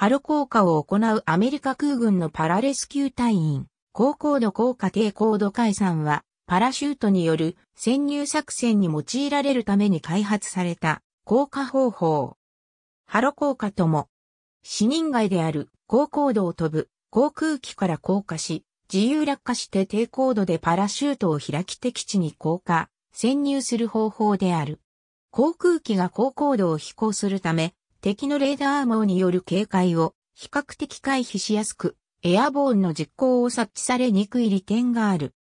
ハロ降下を行うアメリカ空軍のパラレスキュー隊員、高高度降下低高度解散は、パラシュートによる潜入作戦に用いられるために開発された降下方法。ハロ降下とも、死人外である高高度を飛ぶ航空機から降下し、自由落下して低高度でパラシュートを開き敵地に降下、潜入する方法である。航空機が高高度を飛行するため、敵のレーダー網による警戒を比較的回避しやすく、エアボーンの実行を察知されにくい利点がある。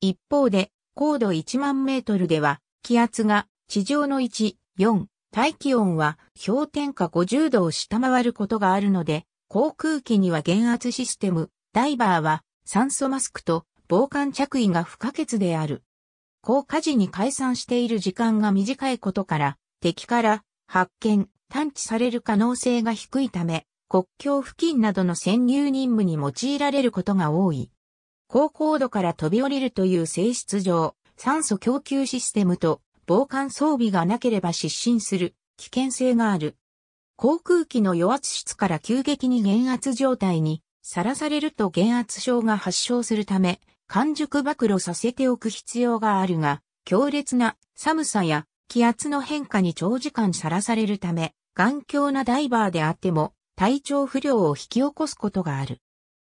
一方で、高度1万メートルでは、気圧が地上の1、4、大気温は氷点下50度を下回ることがあるので、航空機には減圧システム、ダイバーは酸素マスクと防寒着衣が不可欠である。降下時に解散している時間が短いことから、敵から発見、探知される可能性が低いため、国境付近などの潜入任務に用いられることが多い。高高度から飛び降りるという性質上、酸素供給システムと防寒装備がなければ失神する危険性がある。航空機の与圧室から急激に減圧状態にさらされると減圧症が発症するため、完熟暴露させておく必要があるが、強烈な寒さや気圧の変化に長時間さらされるため、頑強なダイバーであっても、体調不良を引き起こすことがある。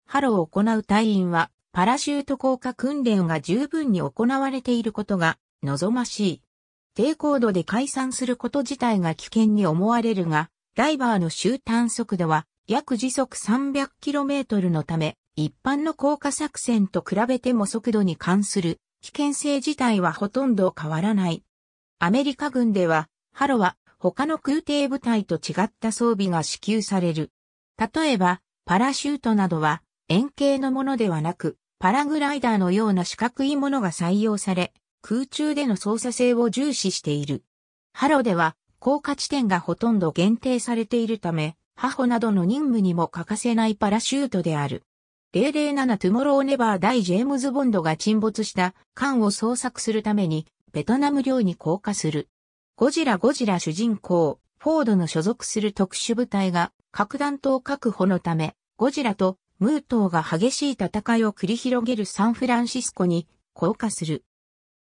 ハロを行う隊員は、パラシュート降下訓練が十分に行われていることが望ましい。低高度で解散すること自体が危険に思われるが、ダイバーの終端速度は約時速 300km のため、一般の降下作戦と比べても速度に関する危険性自体はほとんど変わらない。アメリカ軍では、ハロは他の空挺部隊と違った装備が支給される。例えば、パラシュートなどは円形のものではなく、パラグライダーのような四角いものが採用され、空中での操作性を重視している。ハロでは、降下地点がほとんど限定されているため、ハホなどの任務にも欠かせないパラシュートである。007トゥモローネバー大ジェームズ・ボンドが沈没した艦を捜索するために、ベトナム領に降下する。ゴジラゴジラ主人公、フォードの所属する特殊部隊が核弾頭確保のため、ゴジラとムートーが激しい戦いを繰り広げるサンフランシスコに降下する。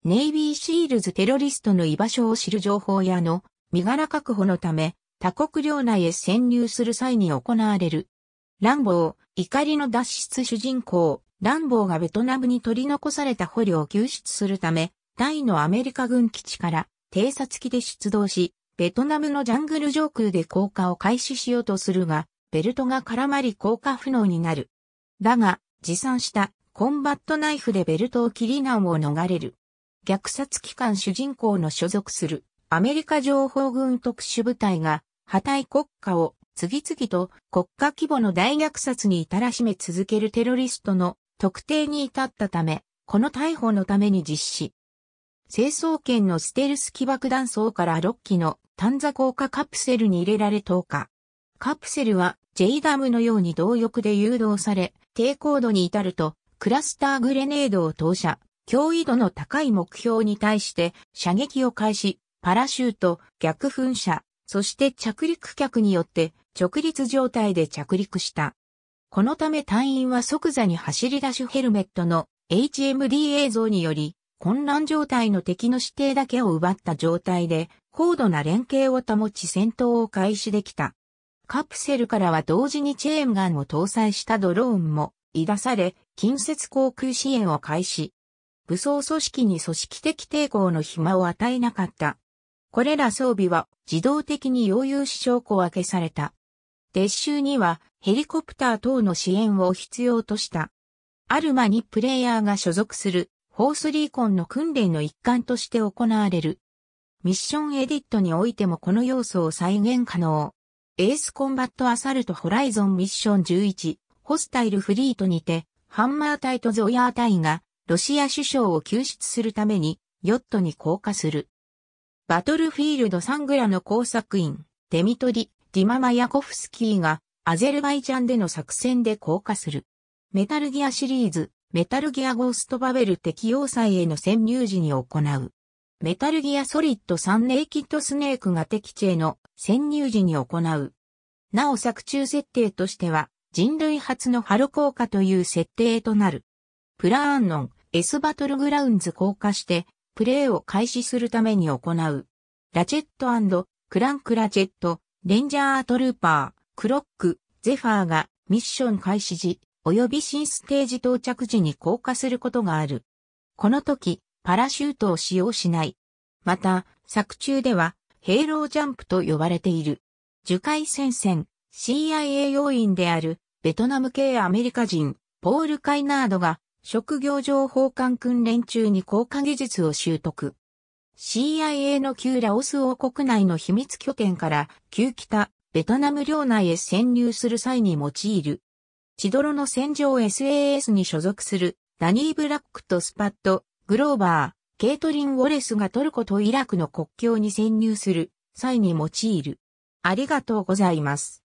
ネイビーシールズテロリストの居場所を知る情報屋の身柄確保のため、他国領内へ潜入する際に行われる。ランボー、怒りの脱出主人公、ランボーがベトナムに取り残された捕虜を救出するため、大のアメリカ軍基地から偵察機で出動し、ベトナムのジャングル上空で降下を開始しようとするが、ベルトが絡まり降下不能になる。だが、持参したコンバットナイフでベルトを切り難を逃れる。虐殺機関主人公の所属するアメリカ情報軍特殊部隊が破壊国家を次々と国家規模の大虐殺に至らしめ続けるテロリストの特定に至ったため、この逮捕のために実施。成層圏のステルス起爆弾層から6機の短座降下カプセルに入れられ投下。カプセルは J ダムのように動力で誘導され、低高度に至るとクラスターグレネードを投射、脅威度の高い目標に対して射撃を開始、パラシュート、逆噴射、そして着陸客によって直立状態で着陸した。このため隊員は即座に走り出しヘルメットの HMD 映像により混乱状態の敵の指定だけを奪った状態で、高度な連携を保ち戦闘を開始できた。カプセルからは同時にチェーンガンを搭載したドローンも、い出され、近接航空支援を開始。武装組織に組織的抵抗の暇を与えなかった。これら装備は自動的に溶融し証拠を明けされた。撤収にはヘリコプター等の支援を必要とした。アルマにプレイヤーが所属するホースリーコンの訓練の一環として行われる。ミッションエディットにおいてもこの要素を再現可能。エースコンバットアサルトホライゾンミッション11、ホスタイルフリートにて、ハンマー隊とゾヤー隊が、ロシア首相を救出するために、ヨットに降下する。バトルフィールドサングラの工作員、デミトリ、ディママヤコフスキーが、アゼルバイジャンでの作戦で降下する。メタルギアシリーズ、メタルギアゴーストバベル適用祭への潜入時に行う。メタルギアソリッド3ネイキッドスネークが敵地への潜入時に行う。なお作中設定としては、人類初のハロ効果という設定となる。プラーンノン、S バトルグラウンズ降下して、プレイを開始するために行う。ラチェットクランクラチェット、レンジャートルーパー、クロック、ゼファーがミッション開始時、及び新ステージ到着時に降下することがある。この時、パラシュートを使用しない。また、作中では、ヘイロージャンプと呼ばれている。樹海戦線、CIA 要員である、ベトナム系アメリカ人、ポール・カイナードが、職業情報官訓練中に降下技術を習得。CIA の旧ラオス王国内の秘密拠点から、旧北、ベトナム領内へ潜入する際に用いるチドロの戦場 SAS に所属するダニー・ブラックとスパット、グローバー、ケイトリン・ウォレスがトルコとイラクの国境に潜入する際に用いる。ありがとうございます。